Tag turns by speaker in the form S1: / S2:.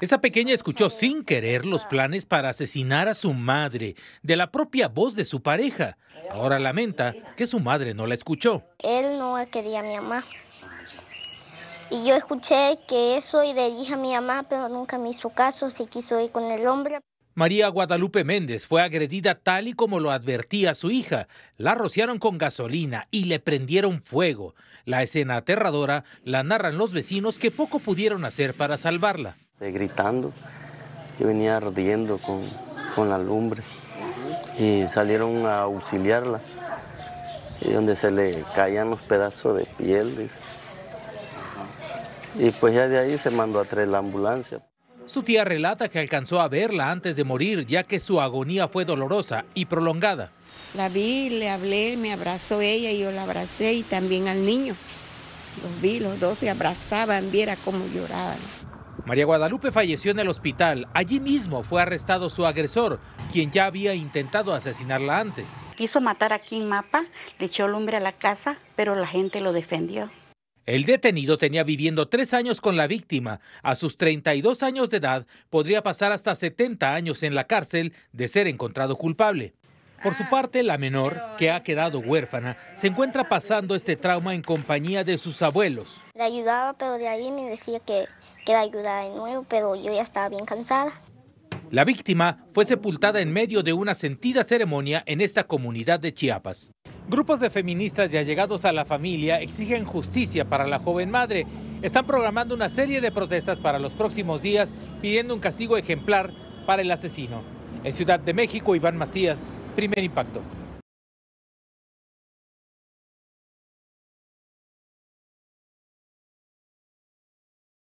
S1: Esa pequeña escuchó sin querer los planes para asesinar a su madre de la propia voz de su pareja. Ahora lamenta que su madre no la escuchó.
S2: Él no quería a mi mamá. Y yo escuché que eso y de a mi mamá, pero nunca me hizo caso, si quiso ir con el hombre.
S1: María Guadalupe Méndez fue agredida tal y como lo advertía su hija. La rociaron con gasolina y le prendieron fuego. La escena aterradora la narran los vecinos que poco pudieron hacer para salvarla.
S3: Eh, gritando, que venía ardiendo con, la lumbre y salieron a auxiliarla, y donde se le caían los pedazos de piel. Y pues ya de ahí se mandó a traer la ambulancia.
S1: Su tía relata que alcanzó a verla antes de morir, ya que su agonía fue dolorosa y prolongada.
S3: La vi, le hablé, me abrazó ella y yo la abracé y también al niño. Los vi, los dos se abrazaban, viera cómo lloraban.
S1: María Guadalupe falleció en el hospital. Allí mismo fue arrestado su agresor, quien ya había intentado asesinarla antes.
S3: Quiso matar a Kim Mapa, le echó lumbre a la casa, pero la gente lo defendió.
S1: El detenido tenía viviendo tres años con la víctima. A sus 32 años de edad podría pasar hasta 70 años en la cárcel de ser encontrado culpable. Por su ah, parte, la menor, que ha quedado huérfana, se encuentra pasando este trauma en compañía de sus abuelos.
S2: La ayudaba, pero de ahí me decía que, que la ayudara de nuevo, pero yo ya estaba bien cansada.
S1: La víctima fue sepultada en medio de una sentida ceremonia en esta comunidad de Chiapas. Grupos de feministas y allegados a la familia exigen justicia para la joven madre. Están programando una serie de protestas para los próximos días pidiendo un castigo ejemplar para el asesino. En Ciudad de México, Iván Macías, primer impacto.